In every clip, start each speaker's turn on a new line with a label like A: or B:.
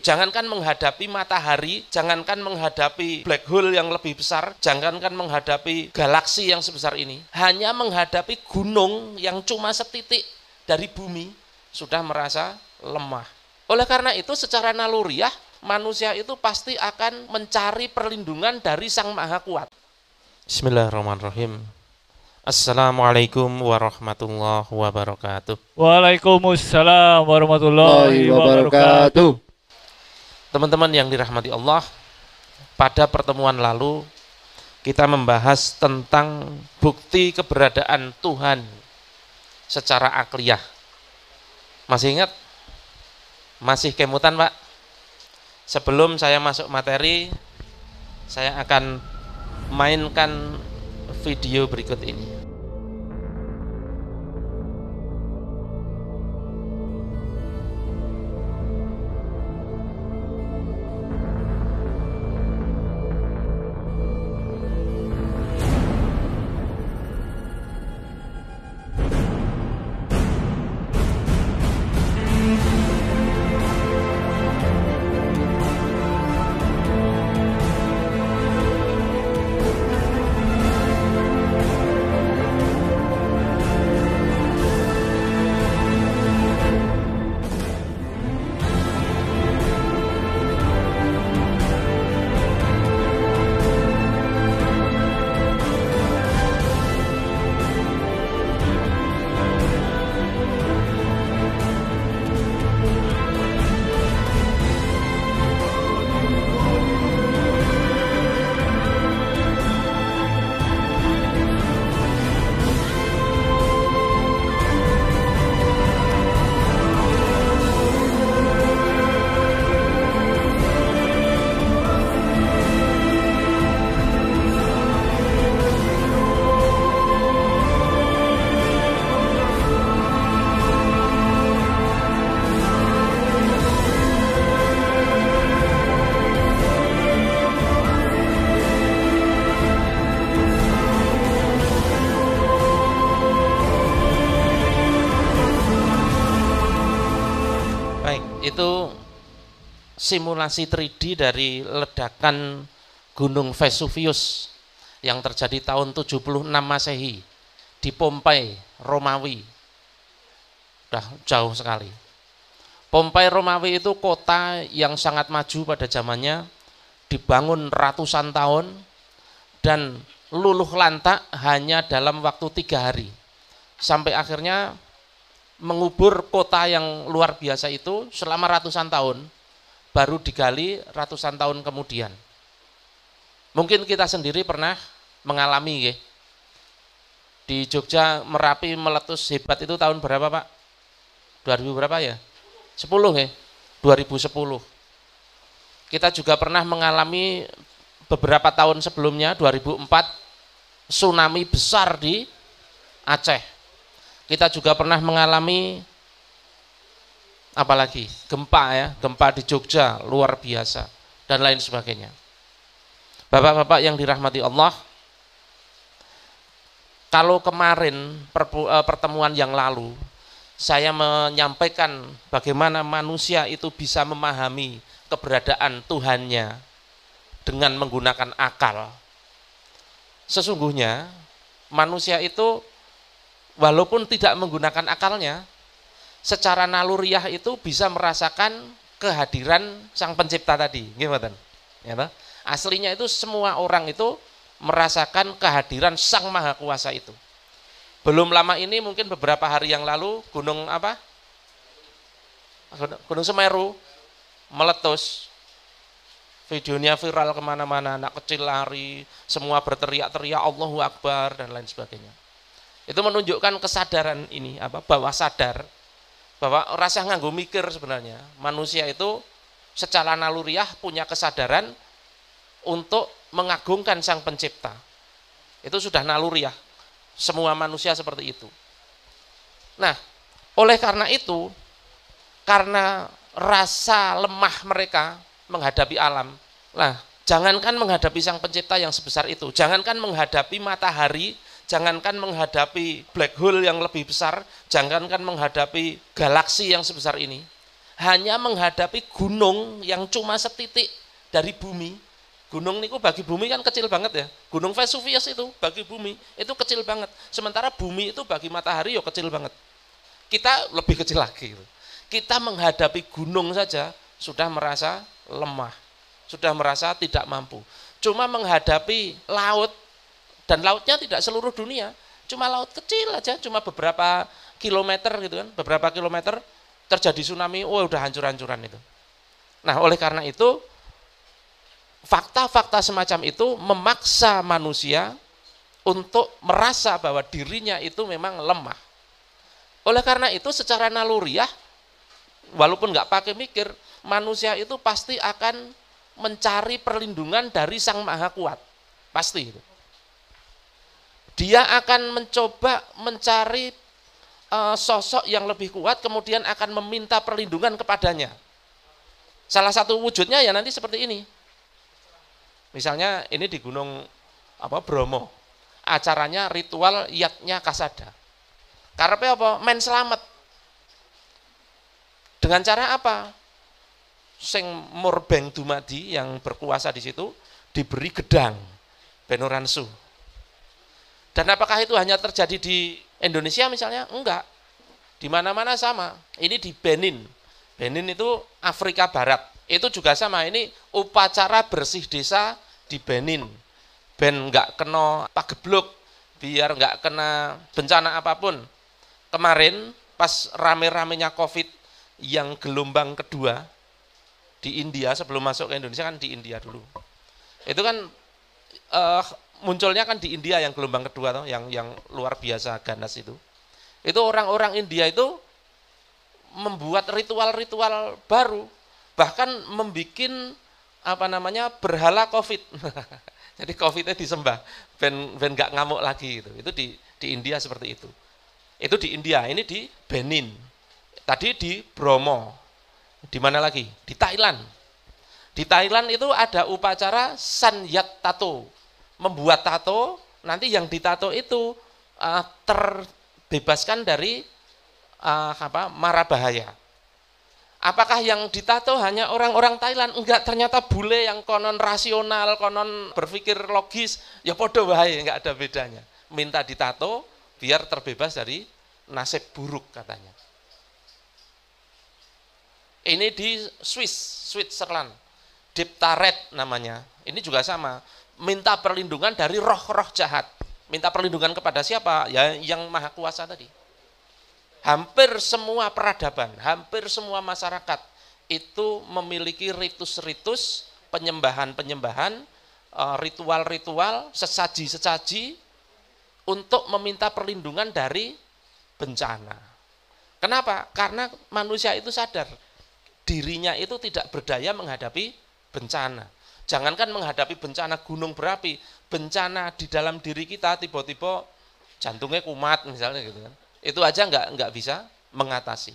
A: Jangankan menghadapi matahari, jangankan menghadapi black hole yang lebih besar, jangankan menghadapi galaksi yang sebesar ini, hanya menghadapi gunung yang cuma setitik dari bumi sudah merasa lemah. Oleh karena itu secara naluriah manusia itu pasti akan mencari perlindungan dari Sang Maha Kuat. Bismillahirrahmanirrahim. Assalamualaikum warahmatullahi wabarakatuh. Waalaikumsalam warahmatullahi wabarakatuh. Teman-teman yang dirahmati Allah, pada pertemuan lalu kita membahas tentang bukti keberadaan Tuhan secara akliyah. Masih ingat? Masih kemutan, Pak? Sebelum saya masuk materi, saya akan mainkan video berikut ini. simulasi 3D dari ledakan Gunung Vesuvius yang terjadi tahun 76 Masehi di Pompei, Romawi. Sudah jauh sekali. Pompei Romawi itu kota yang sangat maju pada zamannya, dibangun ratusan tahun dan luluh lantak hanya dalam waktu tiga hari. Sampai akhirnya mengubur kota yang luar biasa itu selama ratusan tahun baru digali ratusan tahun kemudian. Mungkin kita sendiri pernah mengalami ya. Di Jogja Merapi meletus hebat itu tahun berapa Pak? 2000 berapa ya? 10 ya? 2010. Kita juga pernah mengalami beberapa tahun sebelumnya 2004 tsunami besar di Aceh. Kita juga pernah mengalami apalagi gempa ya, gempa di Jogja luar biasa dan lain sebagainya. Bapak-bapak yang dirahmati Allah, kalau kemarin eh, pertemuan yang lalu saya menyampaikan bagaimana manusia itu bisa memahami keberadaan Tuhannya dengan menggunakan akal. Sesungguhnya manusia itu walaupun tidak menggunakan akalnya, secara naluriah itu bisa merasakan kehadiran sang pencipta tadi gimana ya aslinya itu semua orang itu merasakan kehadiran sang maha kuasa itu belum lama ini mungkin beberapa hari yang lalu gunung apa gunung Semeru meletus videonya viral kemana-mana anak kecil lari semua berteriak-teriak Allahu Akbar dan lain sebagainya itu menunjukkan kesadaran ini apa bahwa sadar bahwa rasa nganggu mikir sebenarnya. Manusia itu secara naluriah punya kesadaran untuk mengagungkan sang pencipta. Itu sudah naluriah. Semua manusia seperti itu. Nah, oleh karena itu, karena rasa lemah mereka menghadapi alam. lah jangankan menghadapi sang pencipta yang sebesar itu, jangankan menghadapi matahari jangankan menghadapi black hole yang lebih besar, jangankan menghadapi galaksi yang sebesar ini, hanya menghadapi gunung yang cuma setitik dari bumi. Gunung niku bagi bumi kan kecil banget ya. Gunung Vesuvius itu bagi bumi itu kecil banget. Sementara bumi itu bagi matahari yo ya kecil banget. Kita lebih kecil lagi. Kita menghadapi gunung saja sudah merasa lemah, sudah merasa tidak mampu. Cuma menghadapi laut dan lautnya tidak seluruh dunia, cuma laut kecil aja, cuma beberapa kilometer gitu kan, beberapa kilometer terjadi tsunami, wah oh, udah hancur-hancuran itu. Nah, oleh karena itu fakta-fakta semacam itu memaksa manusia untuk merasa bahwa dirinya itu memang lemah. Oleh karena itu secara naluriah walaupun nggak pakai mikir, manusia itu pasti akan mencari perlindungan dari Sang Maha Kuat. Pasti itu dia akan mencoba mencari uh, sosok yang lebih kuat kemudian akan meminta perlindungan kepadanya. Salah satu wujudnya ya nanti seperti ini. Misalnya ini di Gunung apa Bromo. Acaranya ritual yatnya kasada. Karena apa? Men selamat. Dengan cara apa? Sing Murbeng Dumadi yang berkuasa di situ diberi gedang benoransu dan apakah itu hanya terjadi di Indonesia misalnya? Enggak. Di mana-mana sama. Ini di Benin. Benin itu Afrika Barat. Itu juga sama. Ini upacara bersih desa di Benin. Ben enggak kena pagebluk, biar enggak kena bencana apapun. Kemarin pas rame-ramenya COVID yang gelombang kedua di India sebelum masuk ke Indonesia kan di India dulu. Itu kan eh, munculnya kan di India yang gelombang kedua toh, yang yang luar biasa ganas itu. Itu orang-orang India itu membuat ritual-ritual baru, bahkan membuat apa namanya berhala Covid. Jadi COVID-nya disembah, ben ben nggak ngamuk lagi itu. Itu di di India seperti itu. Itu di India, ini di Benin. Tadi di Bromo. Di mana lagi? Di Thailand. Di Thailand itu ada upacara Sanyat Tato membuat tato, nanti yang ditato itu uh, terbebaskan dari uh, apa mara bahaya. Apakah yang ditato hanya orang-orang Thailand? Enggak, ternyata bule yang konon rasional, konon berpikir logis, ya podo bahaya, enggak ada bedanya. Minta ditato biar terbebas dari nasib buruk katanya. Ini di Swiss, Switzerland. Diptaret namanya. Ini juga sama minta perlindungan dari roh-roh jahat. Minta perlindungan kepada siapa? Ya yang maha kuasa tadi. Hampir semua peradaban, hampir semua masyarakat itu memiliki ritus-ritus, penyembahan-penyembahan, e, ritual-ritual, sesaji-sesaji untuk meminta perlindungan dari bencana. Kenapa? Karena manusia itu sadar dirinya itu tidak berdaya menghadapi bencana Jangankan menghadapi bencana gunung berapi, bencana di dalam diri kita tiba-tiba jantungnya kumat misalnya gitu kan. Itu aja nggak nggak bisa mengatasi.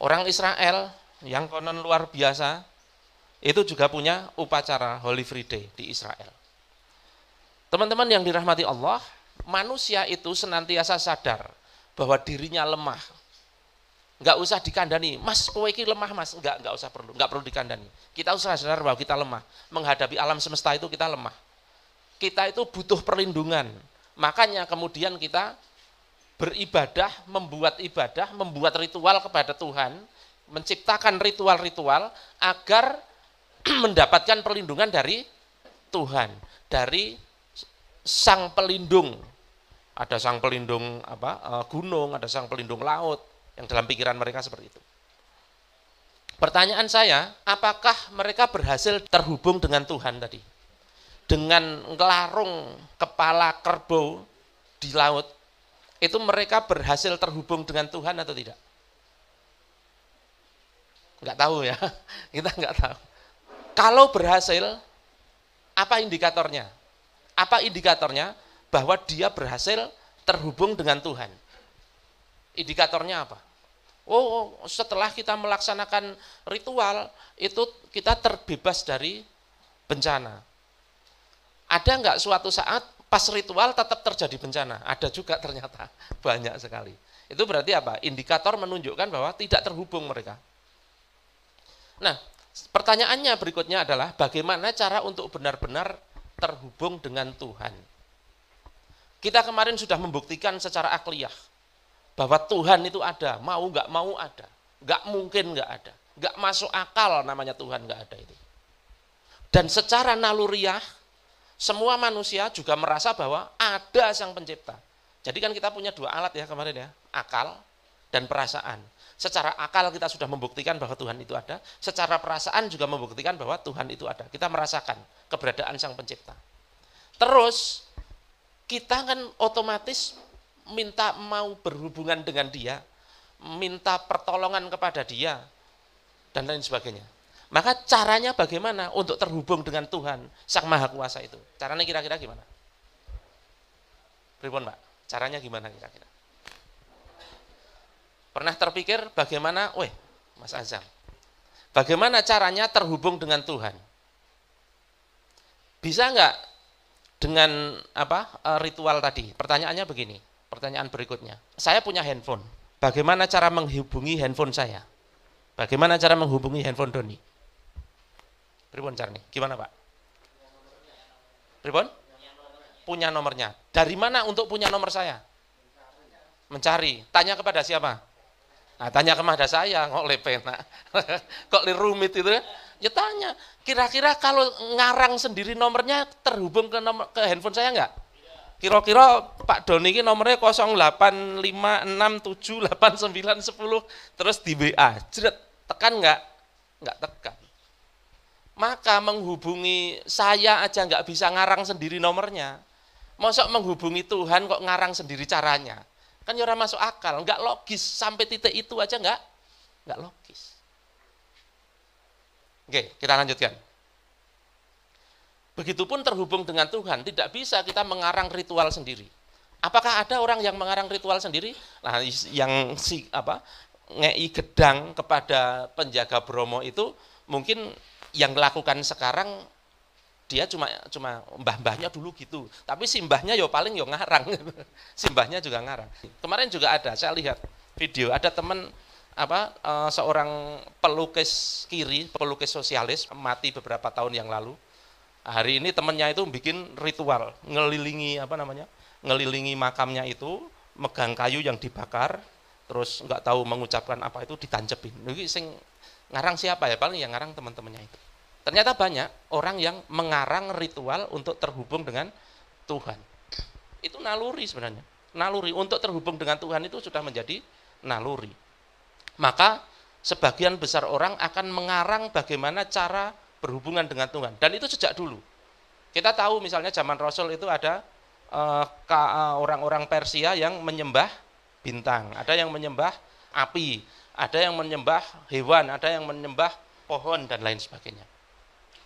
A: Orang Israel yang konon luar biasa itu juga punya upacara Holy Friday di Israel. Teman-teman yang dirahmati Allah, manusia itu senantiasa sadar bahwa dirinya lemah, nggak usah dikandani. Mas, kowe lemah, Mas. Enggak, enggak usah perlu, enggak perlu dikandani. Kita usah sadar bahwa kita lemah. Menghadapi alam semesta itu kita lemah. Kita itu butuh perlindungan. Makanya kemudian kita beribadah, membuat ibadah, membuat ritual kepada Tuhan, menciptakan ritual-ritual agar mendapatkan perlindungan dari Tuhan, dari Sang Pelindung. Ada Sang Pelindung apa? Eh, gunung, ada Sang Pelindung laut, yang dalam pikiran mereka seperti itu. Pertanyaan saya, apakah mereka berhasil terhubung dengan Tuhan tadi? Dengan ngelarung kepala kerbau di laut, itu mereka berhasil terhubung dengan Tuhan atau tidak? Enggak tahu ya, kita enggak tahu. Kalau berhasil, apa indikatornya? Apa indikatornya bahwa dia berhasil terhubung dengan Tuhan? Indikatornya apa? Oh, oh, setelah kita melaksanakan ritual itu kita terbebas dari bencana. Ada nggak suatu saat pas ritual tetap terjadi bencana? Ada juga ternyata banyak sekali. Itu berarti apa? Indikator menunjukkan bahwa tidak terhubung mereka. Nah, pertanyaannya berikutnya adalah bagaimana cara untuk benar-benar terhubung dengan Tuhan? Kita kemarin sudah membuktikan secara akliyah bahwa Tuhan itu ada, mau nggak mau ada, nggak mungkin nggak ada, nggak masuk akal namanya Tuhan nggak ada itu. Dan secara naluriah semua manusia juga merasa bahwa ada sang pencipta. Jadi kan kita punya dua alat ya kemarin ya, akal dan perasaan. Secara akal kita sudah membuktikan bahwa Tuhan itu ada, secara perasaan juga membuktikan bahwa Tuhan itu ada. Kita merasakan keberadaan Sang Pencipta. Terus kita kan otomatis minta mau berhubungan dengan dia, minta pertolongan kepada dia, dan lain sebagainya. Maka caranya bagaimana untuk terhubung dengan Tuhan, Sang Maha Kuasa itu? Caranya kira-kira gimana? Pripun, Pak? Caranya gimana kira-kira? Pernah terpikir bagaimana, weh, Mas Azam, bagaimana caranya terhubung dengan Tuhan? Bisa enggak dengan apa eh, ritual tadi? Pertanyaannya begini, pertanyaan berikutnya. Saya punya handphone. Bagaimana cara menghubungi handphone saya? Bagaimana cara menghubungi handphone Doni? Pribon Carni, gimana Pak? Pribon? Punya nomornya. Dari mana untuk punya nomor saya? Mencari. Tanya kepada siapa? Nah, tanya kepada saya, kok lepena. kok li rumit itu ya? Ya tanya, kira-kira kalau ngarang sendiri nomornya terhubung ke nomor ke handphone saya enggak? Kira-kira Pak Doni ini nomornya 085678910 terus di WA. Jret, tekan enggak? Enggak tekan. Maka menghubungi saya aja enggak bisa ngarang sendiri nomornya. Mosok menghubungi Tuhan kok ngarang sendiri caranya. Kan ya masuk akal, enggak logis sampai titik itu aja enggak? Enggak logis. Oke, kita lanjutkan. Begitupun terhubung dengan Tuhan, tidak bisa kita mengarang ritual sendiri. Apakah ada orang yang mengarang ritual sendiri? Nah, yang si apa ngei gedang kepada penjaga Bromo itu mungkin yang lakukan sekarang dia cuma cuma mbah-mbahnya dulu gitu. Tapi simbahnya ya yo paling yo ngarang. simbahnya juga ngarang. Kemarin juga ada saya lihat video ada teman apa eh, seorang pelukis kiri, pelukis sosialis mati beberapa tahun yang lalu hari ini temennya itu bikin ritual ngelilingi apa namanya ngelilingi makamnya itu megang kayu yang dibakar terus nggak tahu mengucapkan apa itu ditancepin Jadi sing ngarang siapa ya paling yang ngarang teman-temannya itu ternyata banyak orang yang mengarang ritual untuk terhubung dengan Tuhan itu naluri sebenarnya naluri untuk terhubung dengan Tuhan itu sudah menjadi naluri maka sebagian besar orang akan mengarang bagaimana cara berhubungan dengan Tuhan. Dan itu sejak dulu. Kita tahu misalnya zaman Rasul itu ada eh, eh, orang-orang uh, Persia yang menyembah bintang, ada yang menyembah api, ada yang menyembah hewan, ada yang menyembah pohon dan lain sebagainya.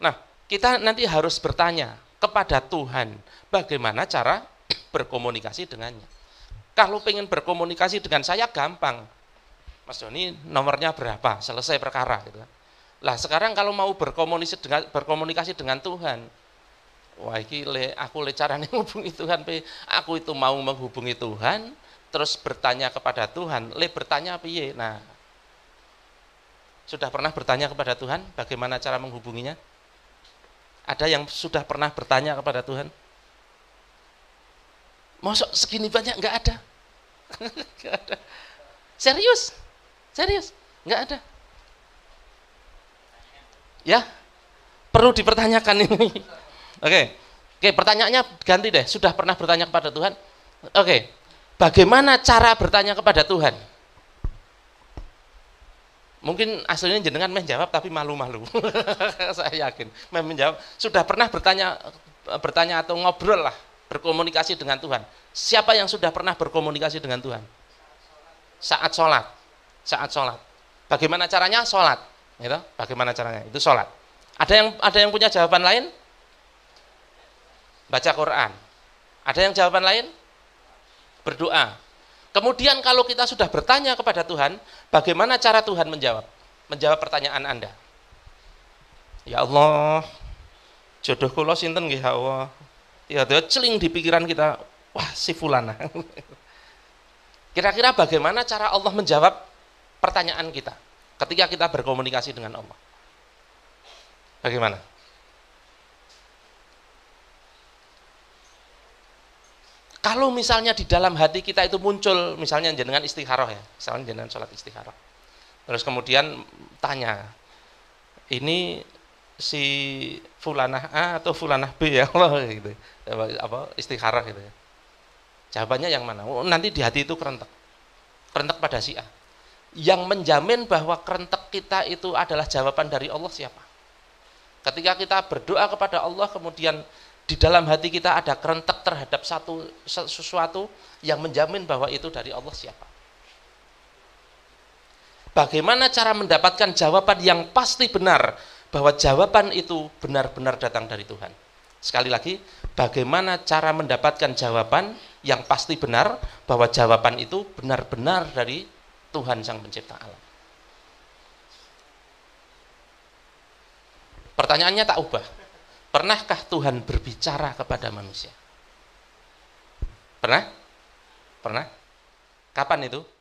A: Nah, kita nanti harus bertanya kepada Tuhan bagaimana cara berkomunikasi dengannya. Kalau pengen berkomunikasi dengan saya gampang. Mas Doni nomornya berapa? Selesai perkara gitu kan. Lah sekarang kalau mau berkomunikasi dengan, berkomunikasi dengan Tuhan, wah iki le, aku le carane menghubungi Tuhan pe, aku itu mau menghubungi Tuhan, terus bertanya kepada Tuhan, le bertanya piye? Nah, sudah pernah bertanya kepada Tuhan bagaimana cara menghubunginya? Ada yang sudah pernah bertanya kepada Tuhan? Masuk segini banyak nggak ada. nggak ada. Serius? Serius? Nggak ada. Ya, perlu dipertanyakan ini. Oke, okay. oke okay, pertanyaannya ganti deh. Sudah pernah bertanya kepada Tuhan? Oke, okay. bagaimana cara bertanya kepada Tuhan? Mungkin aslinya jenengan menjawab tapi malu-malu. Saya yakin menjawab. Sudah pernah bertanya bertanya atau ngobrol lah berkomunikasi dengan Tuhan. Siapa yang sudah pernah berkomunikasi dengan Tuhan? Saat sholat. Saat sholat. Bagaimana caranya? Sholat. Gitu? Bagaimana caranya? Itu sholat. Ada yang ada yang punya jawaban lain? Baca Quran. Ada yang jawaban lain? Berdoa. Kemudian kalau kita sudah bertanya kepada Tuhan, bagaimana cara Tuhan menjawab? Menjawab pertanyaan Anda. Ya Allah, jodohku lo sinten ya Allah. Tiba-tiba celing di pikiran kita, wah si fulana. Kira-kira bagaimana cara Allah menjawab pertanyaan kita? ketika kita berkomunikasi dengan Allah. Bagaimana? Kalau misalnya di dalam hati kita itu muncul, misalnya jenengan istiharah ya, misalnya jenengan sholat istiharah, Terus kemudian tanya, ini si fulanah A atau fulanah B ya Allah gitu, apa istikharah gitu ya. Jawabannya yang mana? Oh, nanti di hati itu kerentak, kerentak pada si A yang menjamin bahwa kerentek kita itu adalah jawaban dari Allah siapa? Ketika kita berdoa kepada Allah kemudian di dalam hati kita ada kerentek terhadap satu sesuatu yang menjamin bahwa itu dari Allah siapa? Bagaimana cara mendapatkan jawaban yang pasti benar bahwa jawaban itu benar-benar datang dari Tuhan? Sekali lagi, bagaimana cara mendapatkan jawaban yang pasti benar bahwa jawaban itu benar-benar dari Tuhan Sang Pencipta alam. Pertanyaannya tak ubah. Pernahkah Tuhan berbicara kepada manusia? Pernah? Pernah? Kapan itu?